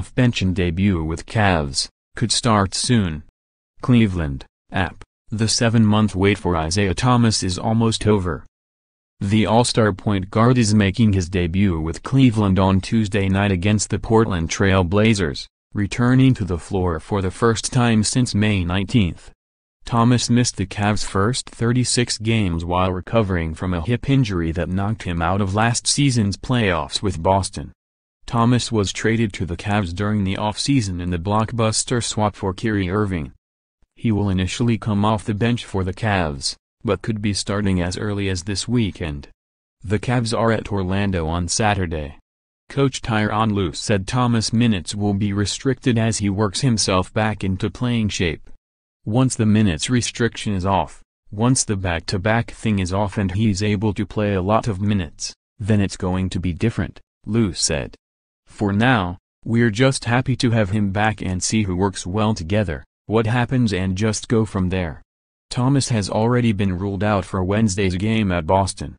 off-bench and debut with Cavs, could start soon. Cleveland, app. The seven-month wait for Isaiah Thomas is almost over. The All-Star point guard is making his debut with Cleveland on Tuesday night against the Portland Trail Blazers, returning to the floor for the first time since May 19. Thomas missed the Cavs' first 36 games while recovering from a hip injury that knocked him out of last season's playoffs with Boston. Thomas was traded to the Cavs during the offseason in the blockbuster swap for Kyrie Irving. He will initially come off the bench for the Cavs, but could be starting as early as this weekend. The Cavs are at Orlando on Saturday. Coach Tyron Lue said Thomas' minutes will be restricted as he works himself back into playing shape. Once the minutes restriction is off, once the back-to-back -back thing is off and he's able to play a lot of minutes, then it's going to be different, Lue said. For now, we're just happy to have him back and see who works well together, what happens and just go from there. Thomas has already been ruled out for Wednesday's game at Boston.